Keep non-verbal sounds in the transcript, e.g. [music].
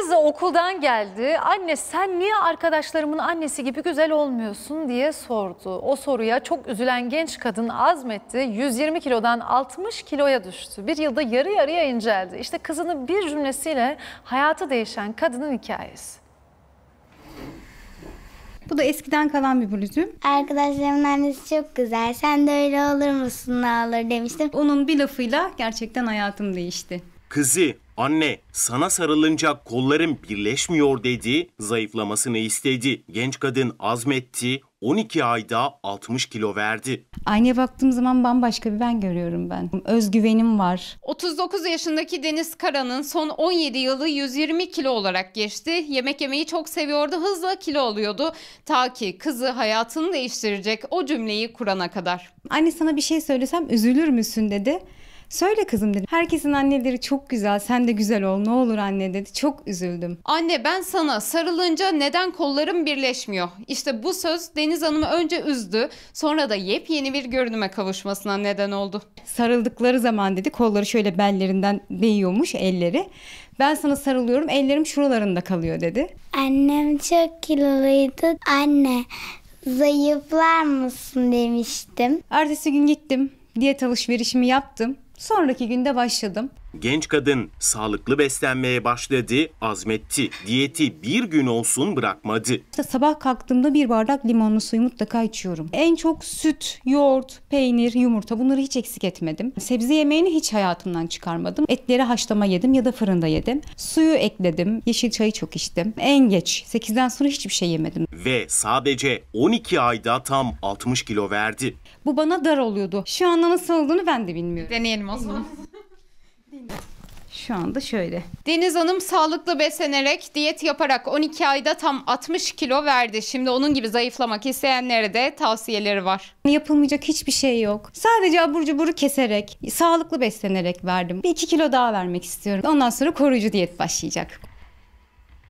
Kız da okuldan geldi. Anne sen niye arkadaşlarımın annesi gibi güzel olmuyorsun diye sordu. O soruya çok üzülen genç kadın azmetti. 120 kilodan 60 kiloya düştü. Bir yılda yarı yarıya inceldi. İşte kızını bir cümlesiyle hayatı değişen kadının hikayesi. Bu da eskiden kalan bir bluzum. Arkadaşlarımın annesi çok güzel. Sen de öyle olur musun ne olur demiştim. Onun bir lafıyla gerçekten hayatım değişti. Kızı Anne sana sarılınca kollarım birleşmiyor dedi, zayıflamasını istedi. Genç kadın azmetti, 12 ayda 60 kilo verdi. Aynaya baktığım zaman bambaşka bir ben görüyorum ben. Özgüvenim var. 39 yaşındaki Deniz Kara'nın son 17 yılı 120 kilo olarak geçti. Yemek yemeyi çok seviyordu, hızla kilo alıyordu. Ta ki kızı hayatını değiştirecek o cümleyi kurana kadar. Anne sana bir şey söylesem üzülür müsün dedi. Söyle kızım dedi. Herkesin anneleri çok güzel. Sen de güzel ol. Ne olur anne dedi. Çok üzüldüm. Anne ben sana sarılınca neden kollarım birleşmiyor? İşte bu söz Deniz Hanım'ı önce üzdü. Sonra da yepyeni bir görünüme kavuşmasına neden oldu. Sarıldıkları zaman dedi kolları şöyle bellerinden değiyormuş elleri. Ben sana sarılıyorum ellerim şuralarında kalıyor dedi. Annem çok kiloluydu. Anne zayıflar mısın demiştim. Ertesi gün gittim. Diyet alışverişimi yaptım. Sonraki günde başladım. Genç kadın sağlıklı beslenmeye başladı, azmetti. Diyeti bir gün olsun bırakmadı. İşte sabah kalktığımda bir bardak limonlu suyu mutlaka içiyorum. En çok süt, yoğurt, peynir, yumurta bunları hiç eksik etmedim. Sebze yemeğini hiç hayatımdan çıkarmadım. Etleri haşlama yedim ya da fırında yedim. Suyu ekledim, yeşil çayı çok içtim. En geç 8'den sonra hiçbir şey yemedim. Ve sadece 12 ayda tam 60 kilo verdi. Bu bana dar oluyordu. Şu anda nasıl olduğunu ben de bilmiyorum. Deneyelim o zaman. [laughs] Şu anda şöyle. Deniz Hanım sağlıklı beslenerek, diyet yaparak 12 ayda tam 60 kilo verdi. Şimdi onun gibi zayıflamak isteyenlere de tavsiyeleri var. Yapılmayacak hiçbir şey yok. Sadece abur cuburu keserek, sağlıklı beslenerek verdim. Bir iki kilo daha vermek istiyorum. Ondan sonra koruyucu diyet başlayacak.